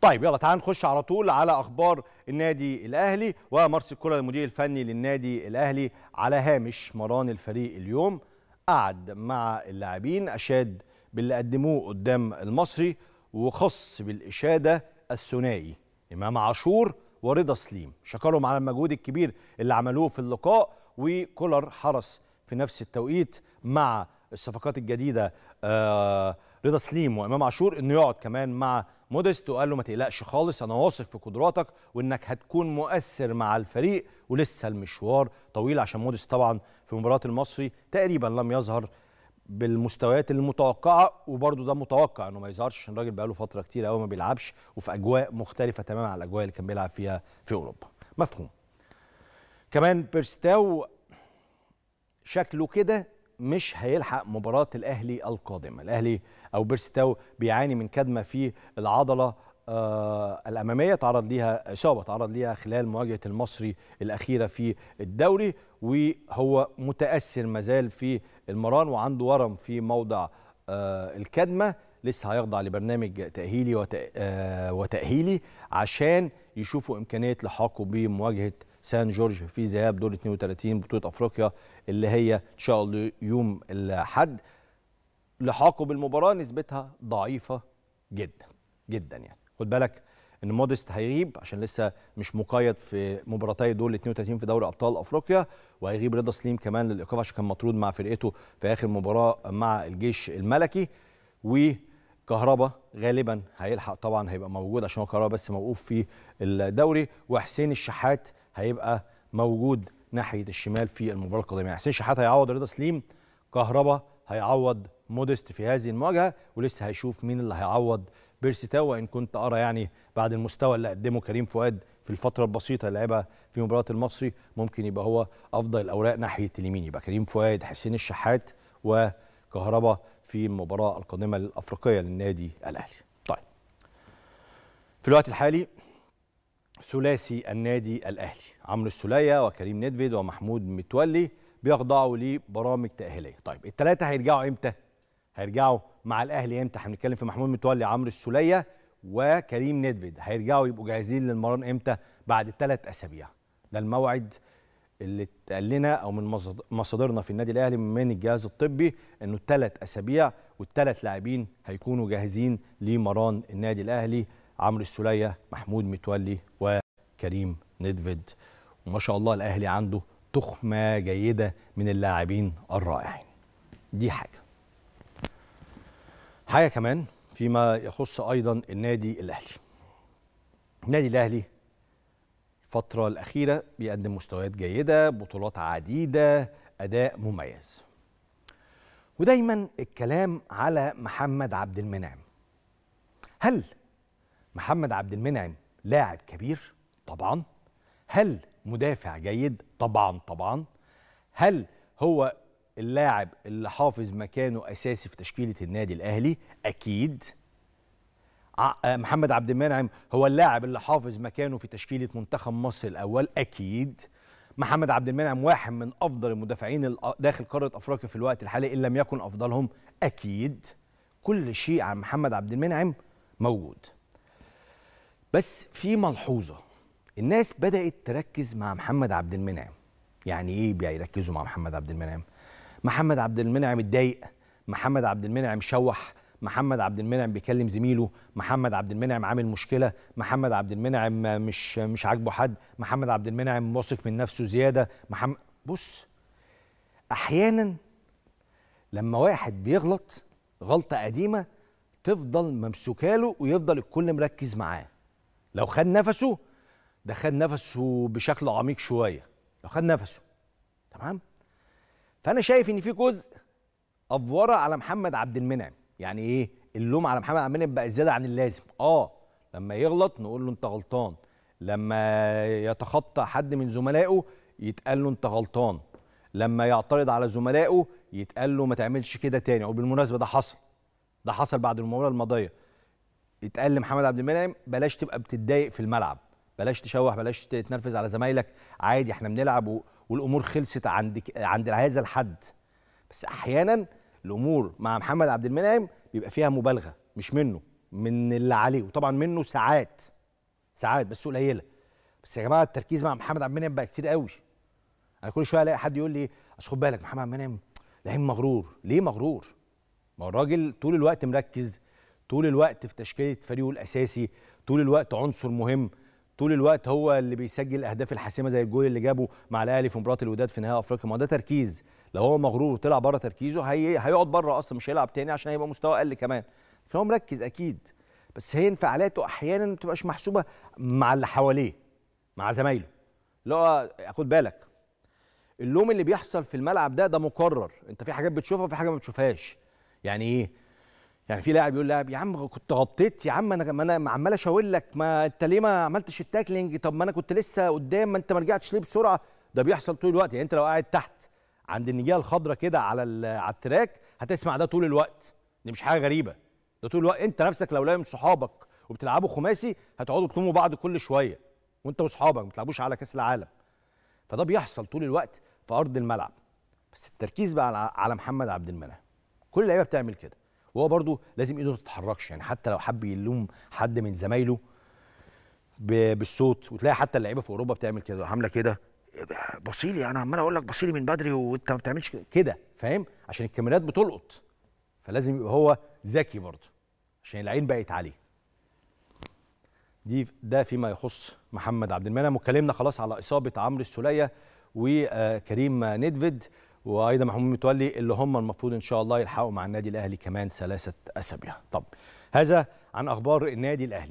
طيب يلا تعال نخش على طول على اخبار النادي الاهلي ومارسيل كولر المدير الفني للنادي الاهلي على هامش مران الفريق اليوم قعد مع اللاعبين اشاد باللي قدموه قدام المصري وخص بالاشاده الثنائي امام عاشور ورضا سليم شكرهم على المجهود الكبير اللي عملوه في اللقاء وكولر حرص في نفس التوقيت مع الصفقات الجديده آه، رضا سليم وامام عاشور انه يقعد كمان مع موديست وقال له ما تقلقش خالص انا واثق في قدراتك وانك هتكون مؤثر مع الفريق ولسه المشوار طويل عشان مودست طبعا في مباراه المصري تقريبا لم يظهر بالمستويات المتوقعه وبرده ده متوقع انه ما يظهرش عشان الراجل بقاله فتره كتير قوي ما بيلعبش وفي اجواء مختلفه تماما عن الاجواء اللي كان بيلعب فيها في اوروبا مفهوم كمان بيرستاو شكله كده مش هيلحق مباراة الأهلي القادمة الأهلي أو بيرستاو بيعاني من كدمة في العضلة آه، الأمامية تعرض ليها إصابة تعرض ليها خلال مواجهة المصري الأخيرة في الدوري وهو متأثر مازال في المران وعنده ورم في موضع آه، الكدمة لسه هيخضع لبرنامج تأهيلي آه، وتأهيلي عشان يشوفوا إمكانية لحاقه بمواجهة سان جورج في ذهاب دور 32 بطوله افريقيا اللي هي ان شاء الله يوم الاحد لحاقه بالمباراه نسبتها ضعيفه جدا جدا يعني خد بالك ان مودست هيغيب عشان لسه مش مقيد في مباراتي دور 32 في دوري ابطال افريقيا وهيغيب رضا سليم كمان للايقاف عشان كان مطرود مع فرقته في اخر مباراه مع الجيش الملكي وكهربا غالبا هيلحق طبعا هيبقى موجود عشان هو كهربا بس موقوف في الدوري وحسين الشحات هيبقى موجود ناحيه الشمال في المباراه القادمه حسين شحاته هيعوض رضا سليم كهربا هيعوض مودست في هذه المواجهه ولسه هيشوف مين اللي هيعوض بيرسي تاو وان كنت ارى يعني بعد المستوى اللي قدمه كريم فؤاد في الفتره البسيطه اللي لعبها في مباراه المصري ممكن يبقى هو افضل الاوراق ناحيه اليمين يبقى كريم فؤاد حسين الشحات وكهربا في المباراه القادمه الافريقيه للنادي الاهلي طيب في الوقت الحالي ثلاثي النادي الاهلي عمرو السليه وكريم ندفيد ومحمود متولي بيخضعوا لبرامج تاهيليه طيب الثلاثه هيرجعوا امتى هيرجعوا مع الاهلي امتى احنا بنتكلم في محمود متولي عمرو السليه وكريم ندفيد هيرجعوا يبقوا جاهزين للمران امتى بعد ثلاث اسابيع ده الموعد اللي اتقال لنا او من مصادرنا في النادي الاهلي من الجهاز الطبي انه ثلاث اسابيع والثلاث لاعبين هيكونوا جاهزين لمران النادي الاهلي عمرو السليه محمود متولي وكريم ندفيد ما شاء الله الاهلي عنده تخمه جيده من اللاعبين الرائعين دي حاجه حاجه كمان فيما يخص ايضا النادي الاهلي النادي الاهلي الفتره الاخيره بيقدم مستويات جيده بطولات عديده اداء مميز ودايما الكلام على محمد عبد المنعم هل محمد عبد المنعم لاعب كبير طبعا هل مدافع جيد طبعا طبعا هل هو اللاعب اللي حافظ مكانه اساسي في تشكيله النادي الاهلي اكيد آه، محمد عبد المنعم هو اللاعب اللي حافظ مكانه في تشكيله منتخب مصر الاول اكيد محمد عبد المنعم واحد من افضل المدافعين آه، داخل قاره افريقيا في الوقت الحالي ان لم يكن افضلهم اكيد كل شيء عن محمد عبد المنعم موجود بس في ملحوظه الناس بدات تركز مع محمد عبد المنعم يعني ايه بيركزوا مع محمد عبد المنعم محمد عبد المنعم اتضايق محمد عبد المنعم شوح محمد عبد المنعم بيكلم زميله محمد عبد المنعم عامل مشكله محمد عبد المنعم مش مش عاجبه حد محمد عبد المنعم واثق من نفسه زياده محمد بص احيانا لما واحد بيغلط غلطه قديمه تفضل ممسوكاله ويفضل الكل مركز معاه لو خد نفسه ده خد نفسه بشكل عميق شويه لو خد نفسه تمام فانا شايف ان في جزء افوره على محمد عبد المنعم يعني ايه اللوم على محمد عبد المنعم بقى زياده عن اللازم اه لما يغلط نقول له انت غلطان لما يتخطى حد من زملائه يتقال له انت غلطان لما يعترض على زملائه يتقال له ما تعملش كده تاني وبالمناسبه ده حصل ده حصل بعد المباراه الماضيه اتقال لمحمد عبد المنعم بلاش تبقى بتتضايق في الملعب بلاش تشوح بلاش تتنرفز على زمايلك عادي احنا بنلعب والامور خلصت عند عند هذا الحد بس احيانا الامور مع محمد عبد المنعم بيبقى فيها مبالغه مش منه من اللي عليه وطبعا منه ساعات ساعات بس قليله بس يا جماعه التركيز مع محمد عبد المنعم بقى كتير قوي انا كل شويه الاقي حد يقول لي اصل خد بالك محمد عبد المنعم لعيب مغرور ليه مغرور ما هو الراجل طول الوقت مركز طول الوقت في تشكيله فريقه الاساسي طول الوقت عنصر مهم طول الوقت هو اللي بيسجل الاهداف الحاسمه زي الجول اللي جابه مع الاهلي في مباراه الوداد في نهائي افريقيا ما ده تركيز لو هو مغرور وطلع بره تركيزه هي... هيقعد بره اصلا مش هيلعب تاني عشان هيبقى مستوى اقل كمان فهو مركز اكيد بس هي انفعالاته احيانا ما بتبقاش محسوبه مع اللي حواليه مع زمايله اللي هو خد بالك اللوم اللي بيحصل في الملعب ده ده مقرر انت في حاجات بتشوفها وفي حاجه ما بتشوفهاش يعني ايه يعني في لاعب يقول لاعب يا عم كنت غطيت يا عم انا ما انا عمال اشاور لك ما انت ليه ما عملتش التاكلينج طب ما انا كنت لسه قدام ما انت ما رجعتش ليه بسرعه ده بيحصل طول الوقت يعني انت لو قاعد تحت عند النجيه الخضراء كده على على التراك هتسمع ده طول الوقت دي مش حاجه غريبه ده طول الوقت انت نفسك لو لايم صحابك وبتلعبوا خماسي هتقعدوا تلوموا بعض كل شويه وانت واصحابك ما بتلعبوش على كاس العالم فده بيحصل طول الوقت في ارض الملعب بس التركيز بقى على محمد عبد المنعم كل اللعيبه بتعمل كده وهو برضو لازم ايده ما تتحركش يعني حتى لو حب يلوم حد من زمايله بالصوت وتلاقي حتى اللعيبه في اوروبا بتعمل كده عامله كده إيه بصيلي انا عمال اقول لك بصيلي من بدري وانت ما بتعملش كده فاهم عشان الكاميرات بتلقط فلازم يبقى هو ذكي برضه عشان العين بقت عليه دي ده فيما يخص محمد عبد المنعم وكلمنا خلاص على اصابه عمرو السوليه وكريم نيدفيد وايضا محمود متولي اللي هم المفروض ان شاء الله يلحقوا مع النادي الاهلي كمان ثلاثه اسابيع طب هذا عن اخبار النادي الاهلي